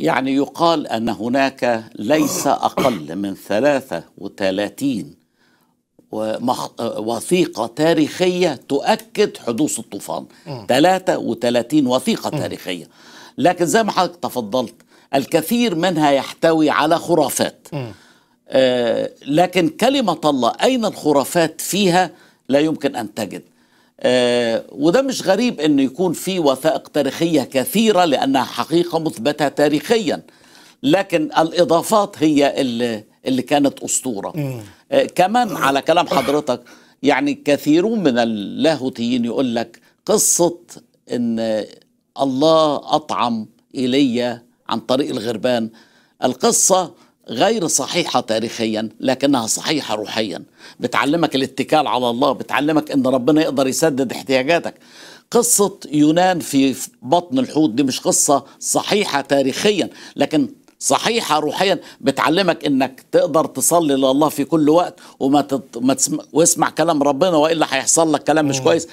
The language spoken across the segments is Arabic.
يعني يقال أن هناك ليس أقل من 33 وثيقة تاريخية تؤكد حدوث الطوفان 33 وثيقة تاريخية لكن زي ما حضرتك تفضلت الكثير منها يحتوي على خرافات آه، لكن كلمة الله أين الخرافات فيها لا يمكن أن تجد آه، وده مش غريب انه يكون في وثائق تاريخيه كثيره لانها حقيقه مثبته تاريخيا لكن الاضافات هي اللي, اللي كانت اسطوره آه، كمان على كلام حضرتك يعني كثيرون من اللاهوتيين يقول لك قصه ان الله اطعم ايليا عن طريق الغربان القصه غير صحيحة تاريخيا لكنها صحيحة روحيا بتعلمك الاتكال على الله بتعلمك ان ربنا يقدر يسدد احتياجاتك قصة يونان في بطن الحوت دي مش قصة صحيحة تاريخيا لكن صحيحة روحيا بتعلمك انك تقدر تصلي لله في كل وقت وما تت... ما تسمع... واسمع كلام ربنا والا هيحصل لك كلام مش كويس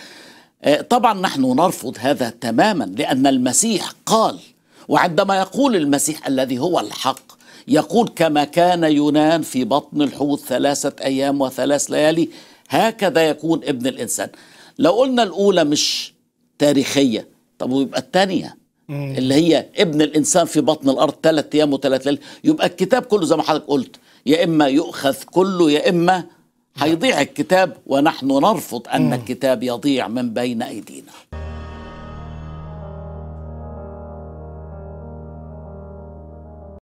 آه، طبعا نحن نرفض هذا تماما لان المسيح قال وعندما يقول المسيح الذي هو الحق يقول كما كان يونان في بطن الحوت ثلاثة أيام وثلاث ليالي هكذا يكون ابن الإنسان لو قلنا الأولى مش تاريخية طب ويبقى الثانية اللي هي ابن الإنسان في بطن الأرض ثلاثة أيام وثلاث ليالي يبقى الكتاب كله زي ما حضرتك قلت يا إما يؤخذ كله يا إما نعم. هيضيع الكتاب ونحن نرفض أن الكتاب يضيع من بين أيدينا